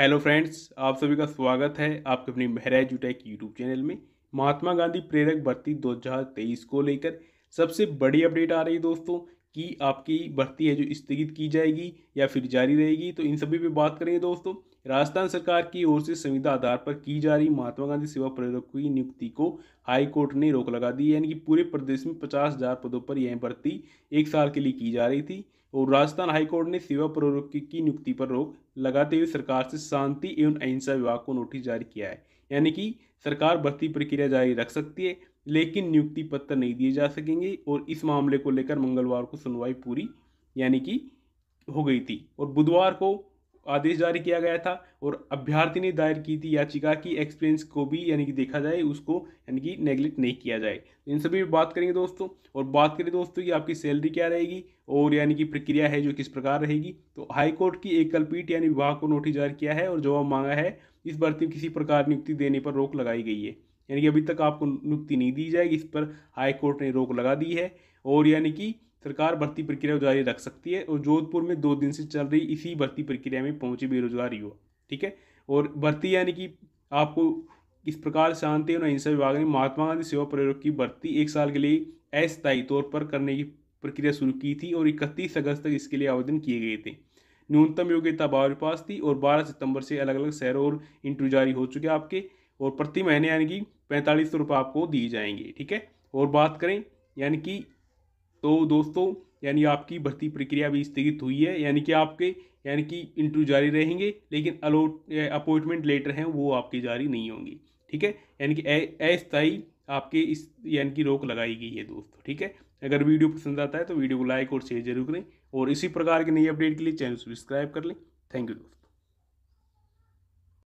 hello friends आप सभी का स्वागत है आपके अपनी महराज यूटेक यूट्यूब चैनल में महात्मा गांधी प्रेरक भर्ती दो को लेकर सबसे बड़ी अपडेट आ रही है दोस्तों की आपकी भर्ती है जो स्थगित की जाएगी या फिर जारी रहेगी तो इन सभी पे बात करेंगे दोस्तों राजस्थान सरकार की ओर से संविदा आधार पर की जा रही महात्मा गांधी सेवा प्रेरक की नियुक्ति को हाई कोर्ट ने रोक लगा दी यानी कि पूरे प्रदेश में पचास हजार पदों पर यह भर्ती एक साल के लिए की जा रही थी और राजस्थान हाईकोर्ट ने सेवा प्रयोग की नियुक्ति पर रोक लगाते हुए सरकार से शांति एवं अहिंसा विभाग को नोटिस जारी किया है यानी कि सरकार भर्ती प्रक्रिया जारी रख सकती है लेकिन नियुक्ति पत्र नहीं दिए जा सकेंगे और इस मामले को लेकर मंगलवार को सुनवाई पूरी यानी कि हो गई थी और बुधवार को आदेश जारी किया गया था और अभ्यर्थी ने दायर की थी याचिका की एक्सपीरियंस को भी यानी कि देखा जाए उसको यानी कि नेग्लेक्ट नहीं किया जाए तो इन सभी बात करेंगे दोस्तों और बात करें दोस्तों कि आपकी सैलरी क्या रहेगी और यानी कि प्रक्रिया है जो किस प्रकार रहेगी तो हाईकोर्ट की एकल पीठ यानी विभाग को नोटिस जारी किया है और जवाब मांगा है इस भर्ती में किसी प्रकार नियुक्ति देने पर रोक लगाई गई है यानी कि अभी तक आपको नियुक्ति नहीं दी जाएगी इस पर हाईकोर्ट ने रोक लगा दी है और यानी कि सरकार भर्ती प्रक्रिया जारी रख सकती है और जोधपुर में दो दिन से चल रही इसी भर्ती प्रक्रिया में पहुंची बेरोजगार युवा ठीक है और भर्ती यानी कि आपको इस प्रकार शांति और अहिंसा विभाग ने महात्मा गांधी सेवा प्रयोग की भर्ती एक साल के लिए अस्थायी तौर पर करने की प्रक्रिया शुरू की थी और इकतीस अगस्त तक इसके लिए आवेदन किए गए थे न्यूनतम योग्यता बारहवीं पास थी और 12 सितंबर से अलग अलग शहरों और इंटरव्यू जारी हो चुके आपके और प्रति महीने यानी कि पैंतालीस सौ रुपये आपको दिए जाएंगे ठीक है और बात करें यानी कि तो दोस्तों यानी आपकी भर्ती प्रक्रिया भी स्थगित हुई है यानी कि आपके यानी कि इंटरव्यू जारी रहेंगे लेकिन अलोट अपॉइंटमेंट लेटर हैं वो आपके जारी नहीं होंगे ठीक है यानी कि अस्थाई आपके इस यानी कि रोक लगाई गई है दोस्तों ठीक है अगर वीडियो पसंद आता है तो वीडियो को लाइक और शेयर जरूर करें और इसी प्रकार के नई अपडेट के लिए चैनल सब्सक्राइब कर लें थैंक यू दोस्तों